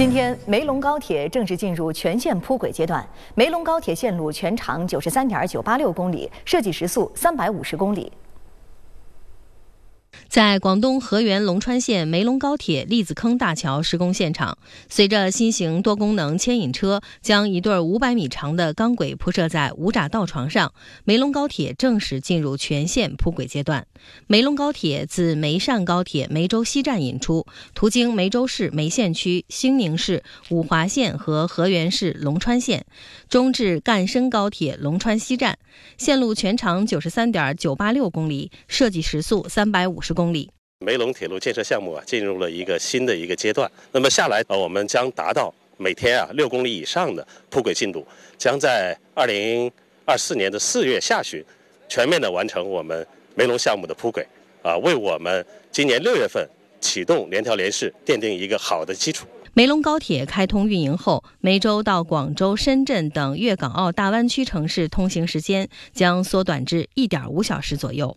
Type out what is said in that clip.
今天，梅龙高铁正式进入全线铺轨阶段。梅龙高铁线路全长九十三点九八六公里，设计时速三百五十公里。在广东河源龙川县梅龙高铁栗子坑大桥施工现场，随着新型多功能牵引车将一对五百米长的钢轨铺设在无砟道床上，梅龙高铁正式进入全线铺轨阶段。梅龙高铁自梅汕高铁梅州西站引出，途经梅州市梅县区、兴宁市、五华县和河源市龙川县，终至赣深高铁龙川西站，线路全长九十三点九八六公里，设计时速三百五十公。公里，梅龙铁路建设项目啊进入了一个新的一个阶段。那么下来啊，我们将达到每天啊六公里以上的铺轨进度，将在二零二四年的四月下旬，全面的完成我们梅龙项目的铺轨啊，为我们今年六月份启动联调联试奠定一个好的基础。梅龙高铁开通运营后，梅州到广州、深圳等粤港澳大湾区城市通行时间将缩短至一点五小时左右。